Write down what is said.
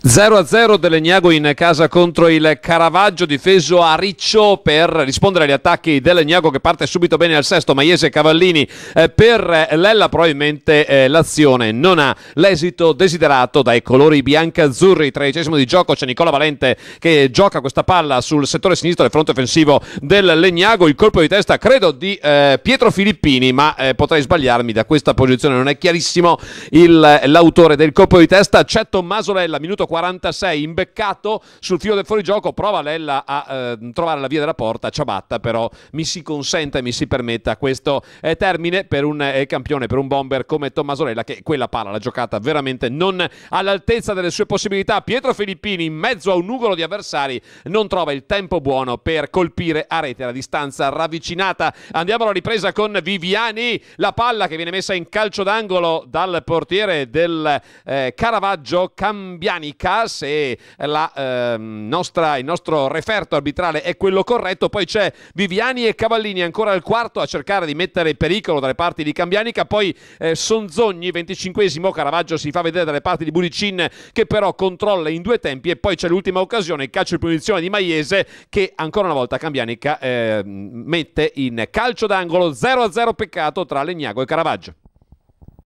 0-0 dell'Egnago in casa contro il Caravaggio difeso a Riccio per rispondere agli attacchi dell'Egnago che parte subito bene al sesto Maiese e Cavallini eh, per Lella probabilmente eh, l'azione non ha l'esito desiderato dai colori bianca-azzurri tredicesimo di gioco c'è Nicola Valente che gioca questa palla sul settore sinistro del fronte offensivo del Legnago il colpo di testa credo di eh, Pietro Filippini ma potrei sbagliarmi da questa posizione non è chiarissimo l'autore del colpo di testa c'è Tommaso Lella minuto 46 imbeccato sul filo del fuorigioco prova Lella a eh, trovare la via della porta ciabatta però mi si consenta e mi si permetta questo eh, termine per un eh, campione per un bomber come Tommasorella che quella palla l'ha giocata veramente non all'altezza delle sue possibilità Pietro Filippini in mezzo a un nugolo di avversari non trova il tempo buono per colpire a rete la distanza ravvicinata andiamo alla ripresa con Viviani la palla che viene messa in calcio d'angolo dal portiere del eh, Caravaggio Cambiani pratica, se la, eh, nostra, il nostro referto arbitrale è quello corretto. Poi c'è Viviani e Cavallini ancora al quarto a cercare di mettere in pericolo dalle parti di Cambianica. Poi eh, Sonzogni, 25esimo, Caravaggio si fa vedere dalle parti di Budicin che però controlla in due tempi e poi c'è l'ultima occasione, il calcio di punizione di Maiese che ancora una volta Cambianica eh, mette in calcio d'angolo 0-0 peccato tra Legnago e Caravaggio.